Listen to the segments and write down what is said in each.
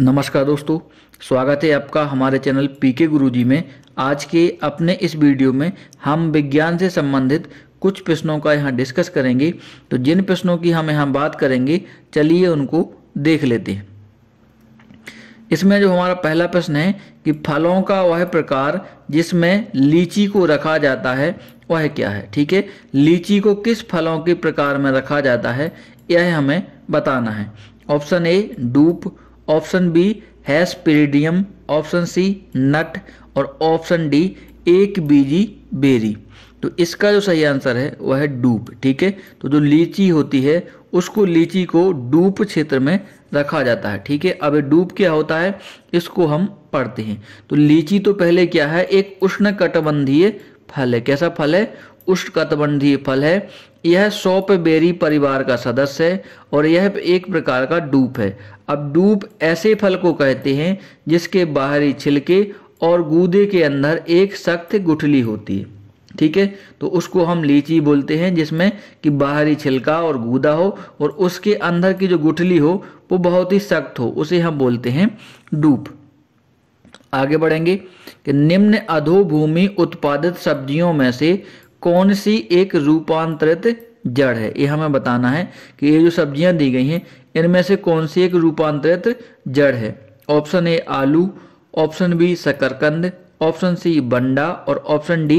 नमस्कार दोस्तों स्वागत है आपका हमारे चैनल पीके गुरुजी में आज के अपने इस वीडियो में हम विज्ञान से संबंधित कुछ प्रश्नों का यहाँ डिस्कस करेंगे तो जिन प्रश्नों की हम यहाँ बात करेंगे चलिए उनको देख लेते हैं इसमें जो हमारा पहला प्रश्न है कि फलों का वह प्रकार जिसमें लीची को रखा जाता है वह क्या है ठीक है लीची को किस फलों के प्रकार में रखा जाता है यह हमें बताना है ऑप्शन ए डूप ऑप्शन बी हैस पेरिडियम ऑप्शन सी नट और ऑप्शन डी एक बीजी बेरी तो इसका जो सही आंसर है वह है डूब ठीक है तो जो लीची होती है उसको लीची को डूप क्षेत्र में रखा जाता है ठीक है अब डूब क्या होता है इसको हम पढ़ते हैं तो लीची तो पहले क्या है एक उष्ण कटबंधीय फल है कैसा फल है उष्णकटिबंधीय फल है यह सौप बेरी परिवार का सदस्य है और यह एक प्रकार का डूप है अब डूप ऐसे फल को कहते हैं जिसके बाहरी छिलके और गूदे के अंदर एक सख्त गुठली होती है ठीक है तो उसको हम लीची बोलते हैं जिसमें कि बाहरी छिलका और गूदा हो और उसके अंदर की जो गुठली हो वो बहुत ही सख्त हो उसे हम बोलते हैं डूप आगे बढ़ेंगे कि निम्न अधोभूमि उत्पादित सब्जियों में से कौन सी एक रूपांतरित जड़ है ये हमें बताना है कि ये जो सब्जियां दी गई हैं इनमें से कौन सी एक रूपांतरित जड़ है ऑप्शन ए आलू ऑप्शन बी शकरकंद ऑप्शन सी बंडा और ऑप्शन डी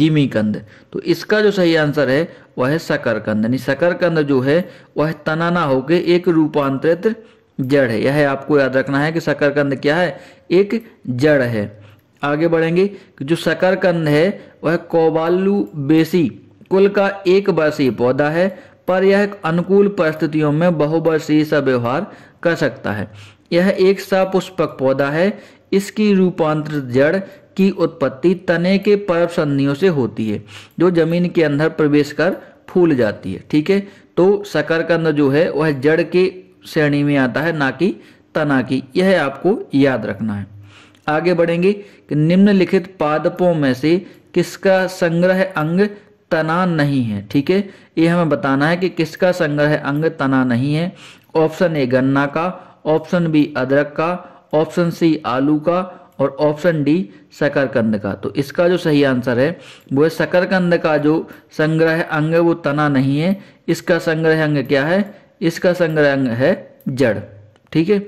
जिमीकंद तो इसका जो सही आंसर है वह है शकरकंद यानी शकरकंद जो है वह तनाना होके एक रूपांतरित जड़ है यह आपको याद रखना है कि शकरकंद क्या है एक जड़ है आगे बढ़ेंगे कि जो शकरकंद है वह कोबालू बेसी कुल का एक वर्षीय पौधा है पर यह अनुकूल परिस्थितियों में बहुवर्षीय सा व्यवहार कर सकता है यह एक सपुष्पक पौधा है इसकी रूपांतरित जड़ की उत्पत्ति तने के पर्व संधियों से होती है जो जमीन के अंदर प्रवेश कर फूल जाती है ठीक है तो शकरकंद जो है वह जड़ के श्रेणी में आता है ना कि तना की यह आपको याद रखना है आगे बढ़ेंगे कि निम्नलिखित पादपों में से किसका संग्रह अंग तना नहीं है ठीक है ये हमें बताना है कि किसका संग्रह अंग तना नहीं है ऑप्शन ए गन्ना का ऑप्शन बी अदरक का ऑप्शन सी आलू का और ऑप्शन डी शकरकंद का तो इसका जो सही आंसर है वो है शकरकंद का जो संग्रह अंग है वो तना नहीं है इसका संग्रह अंग क्या है इसका संग्रह अंग है जड़ ठीक है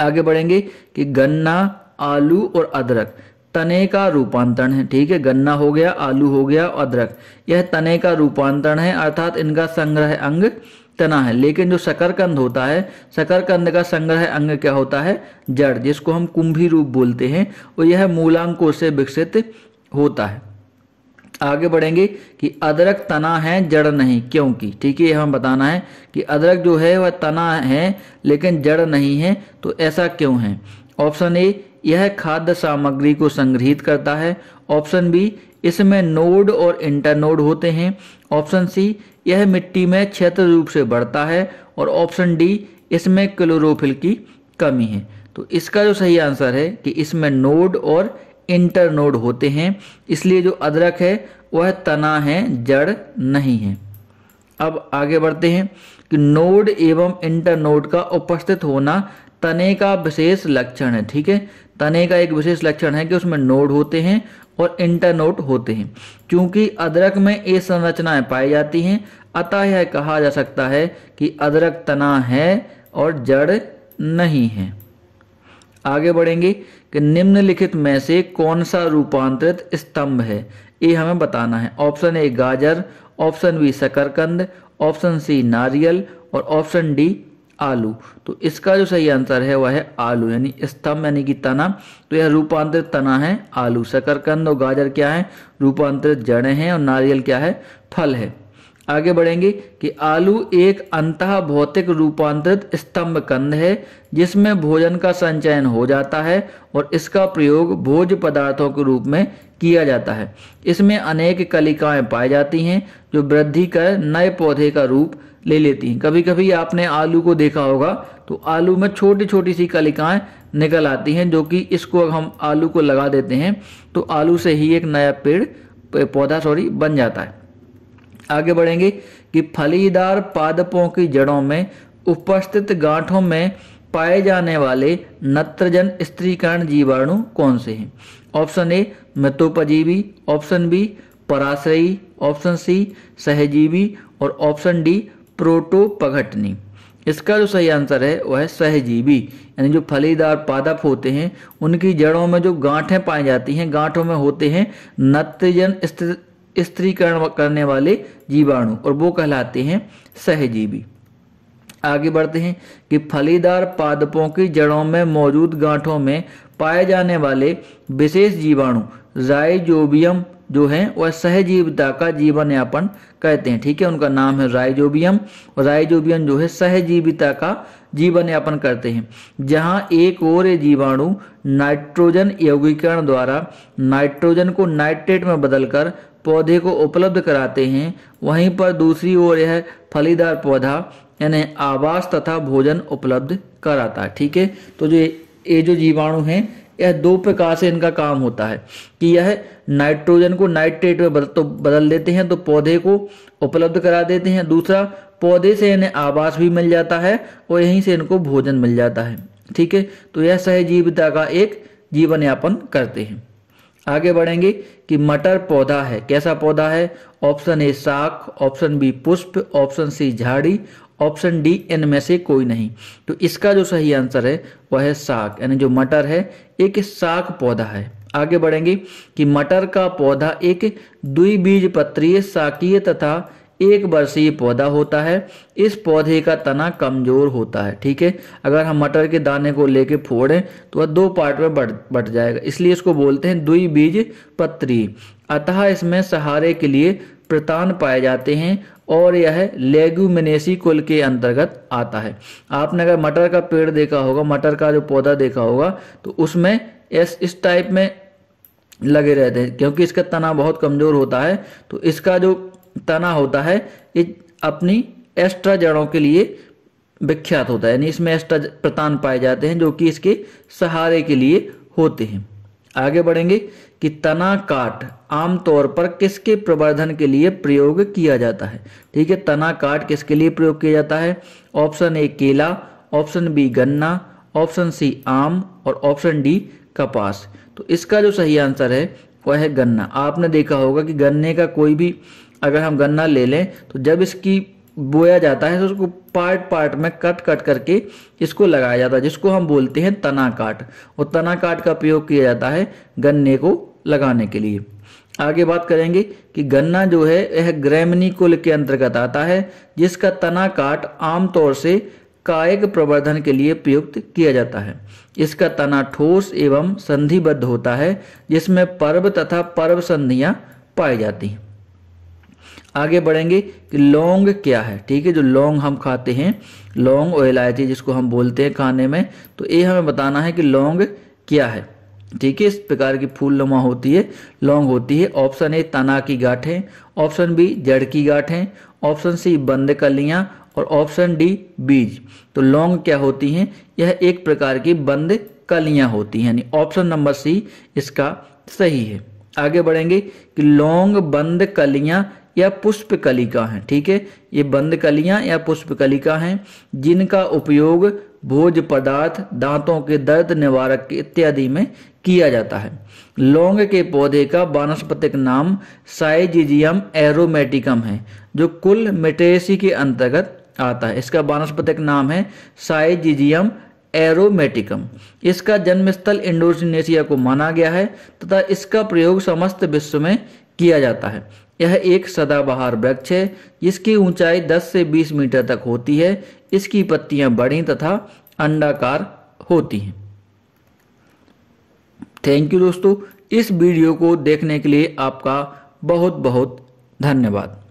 आगे बढ़ेंगे कि गन्ना आलू और अदरक तने का रूपांतरण है ठीक है गन्ना हो गया आलू हो गया अदरक यह तने का रूपांतरण है अर्थात इनका संग्रह अंग तना है लेकिन जो शकरकंद होता है शकरकंद का संग्रह अंग क्या होता है जड़ जिसको हम कुंभी रूप बोलते हैं और यह मूलांकों से विकसित होता है आगे बढ़ेंगे कि अदरक तना है जड़ नहीं क्योंकि ठीक है यह हम बताना है कि अदरक जो है वह तना है लेकिन जड़ नहीं है तो ऐसा क्यों है ऑप्शन ए यह खाद्य सामग्री को संग्रहित करता है ऑप्शन बी इसमें नोड और इंटरनोड होते हैं ऑप्शन सी यह मिट्टी में क्षेत्र रूप से बढ़ता है और ऑप्शन डी इसमें क्लोरोफिल की कमी है तो इसका जो सही आंसर है कि इसमें नोड और इंटरनोड होते हैं इसलिए जो अदरक है वह तना है जड़ नहीं है अब आगे बढ़ते हैं कि नोड एवं इंटरनोड का उपस्थित होना तने का विशेष लक्षण है ठीक है तने का एक विशेष लक्षण है कि उसमें नोड होते हैं और इंटरनोट होते हैं क्योंकि अदरक में ये संरचनाएं पाई जाती हैं अतः यह कहा जा सकता है कि अदरक तना है और जड़ नहीं है आगे बढ़ेंगे कि निम्नलिखित में से कौन सा रूपांतरित स्तंभ है ये हमें बताना है ऑप्शन ए गाजर ऑप्शन बी शकरकंद ऑप्शन सी नारियल और ऑप्शन डी आलू तो इसका जो सही आंसर है वह है आलू यानी स्तंभ यानी कि तना तो यह रूपांतरित तना है आलू शकरकंद और गाजर क्या है रूपांतरित जड़ें हैं और नारियल क्या है फल है आगे बढ़ेंगे कि आलू एक अंत भौतिक रूपांतरित स्तंभ कंद है जिसमें भोजन का संचयन हो जाता है और इसका प्रयोग भोज पदार्थों के रूप में किया जाता है इसमें अनेक कलिकाएं पाई जाती हैं जो वृद्धि कर नए पौधे का रूप ले लेती हैं कभी कभी आपने आलू को देखा होगा तो आलू में छोटी छोटी सी कलिकाएं निकल आती हैं जो कि इसको हम आलू को लगा देते हैं तो आलू से ही एक नया पेड़ पौधा सॉरी बन जाता है आगे बढ़ेंगे कि फलीदार पादपों की जड़ों में उपस्थित गांठों में पाए जाने वाले नत्रजन स्त्रीकरण जीवाणु कौन से हैं ऑप्शन ए मृतोपजीवी ऑप्शन बी पराश्रयी ऑप्शन सी सहजीवी और ऑप्शन डी प्रोटोपघटनी इसका जो सही आंसर है वह है सहजीवी यानी जो फलीदार पादप होते हैं उनकी जड़ों में जो गांठें पाई जाती हैं गांठों में होते हैं नत्रजन स्त्रीकरण करने वाले जीवाणु और वो कहलाते हैं सहजीवी आगे बढ़ते हैं कि फलीदार पादपों की जड़ों में मौजूद गांठों में पाए जाने वाले विशेष जीवाणु राइजोबियम जो है वह सहजीवता का जीवन यापन कहते हैं ठीक है उनका नाम है राइजोबियम और राइजोबियम जो है सहजीविता का जीवन यापन करते हैं जहां एक और जीवाणु नाइट्रोजन यौगिकरण द्वारा नाइट्रोजन को नाइट्रेट में बदलकर पौधे को उपलब्ध कराते हैं वहीं पर दूसरी ओर यह फलीदार पौधा यानी आवास तथा भोजन उपलब्ध कराता है ठीक है तो जो ये जो जीवाणु हैं यह दो प्रकार से इनका काम होता है कि यह नाइट्रोजन को नाइट्रेट में बदल तो बदल देते हैं तो पौधे को उपलब्ध करा देते हैं दूसरा पौधे से इन्हें आवास भी मिल जाता है और यहीं से इनको भोजन मिल जाता है ठीक है तो यह सहजीविता का एक जीवन यापन करते हैं आगे बढ़ेंगे कि मटर पौधा है कैसा पौधा है ऑप्शन ए साख ऑप्शन बी पुष्प ऑप्शन सी झाड़ी ऑप्शन डी एन में से कोई नहीं तो इसका जो सही आंसर है वह है साग यानी जो मटर है एक साग पौधा है आगे बढ़ेंगे कि मटर का पौधा एक द्विबीज पत्रीय शाकीय तथा एक वर्षीय पौधा होता है इस पौधे का तना कमजोर होता है ठीक है अगर हम मटर के दाने को लेके फोड़ें तो वह दो पार्ट में बढ़ बढ़ जाएगा इसलिए इसको बोलते हैं दुई बीज पत्री अतः इसमें सहारे के लिए प्रतान पाए जाते हैं और यह लेगुमिनेसी कुल के अंतर्गत आता है आपने अगर मटर का पेड़ देखा होगा मटर का जो पौधा देखा होगा तो उसमें इस इस टाइप में लगे रहते हैं क्योंकि इसका तना बहुत कमज़ोर होता है तो इसका जो तना होता है ये अपनी एस्ट्रा जड़ों के लिए विख्यात होता है यानी इसमें एस्ट्रा प्रतान पाए जाते हैं जो कि इसके सहारे के लिए होते हैं आगे बढ़ेंगे कि तना काट आमतौर पर किसके प्रवर्धन के लिए प्रयोग किया जाता है ठीक है तना काट किसके लिए प्रयोग किया जाता है ऑप्शन ए केला ऑप्शन बी गन्ना ऑप्शन सी आम और ऑप्शन डी कपास तो इसका जो सही आंसर है वह है गन्ना आपने देखा होगा कि गन्ने का कोई भी अगर हम गन्ना ले लें तो जब इसकी बोया जाता है तो उसको पार्ट पार्ट में कट कट करके इसको लगाया जाता है जिसको हम बोलते हैं तना काट और तना काट का प्रयोग किया जाता है गन्ने को लगाने के लिए आगे बात करेंगे कि गन्ना जो है यह ग्रैमनी कुल के अंतर्गत आता है जिसका तना काट आमतौर से कायक प्रवर्धन के लिए प्रयुक्त किया जाता है इसका तना ठोस एवं संधिबद्ध होता है जिसमें पर्व तथा पर्व संधियां पाई जाती हैं आगे बढ़ेंगे कि लौंग क्या है ठीक है जो लौंग हम खाते हैं लौंग और इलायची जिसको हम बोलते हैं खाने में तो ये हमें बताना है कि लौंग क्या है ठीक है इस प्रकार की फूल लमा होती है लौंग होती है ऑप्शन ए तना की है ऑप्शन बी जड़ की है ऑप्शन सी बंद कलियां और ऑप्शन डी बीज तो लौंग क्या होती हैं यह एक प्रकार की बंद कलियां होती हैं यानी ऑप्शन नंबर सी इसका सही है आगे बढ़ेंगे कि लौंग बंद कलियां या पुष्प कलिका है ठीक है ये बंद कलियां या पुष्प कलिका है जिनका उपयोग भोज पदार्थ दांतों के दर्द निवारक इत्यादि में किया जाता है लौंग के पौधे का वानस्पतिक नाम साइजिजियम एरोमेटिकम है जो कुल मिटेसी के अंतर्गत आता है इसका वानस्पतिक नाम है साइजिजियम एरोमेटिकम इसका जन्मस्थल इंडोनेशिया को माना गया है तथा इसका प्रयोग समस्त विश्व में किया जाता है यह एक सदाबहार वृक्ष है जिसकी ऊंचाई 10 से 20 मीटर तक होती है इसकी पत्तियां बड़ी तथा अंडाकार होती हैं थैंक यू दोस्तों इस वीडियो को देखने के लिए आपका बहुत बहुत धन्यवाद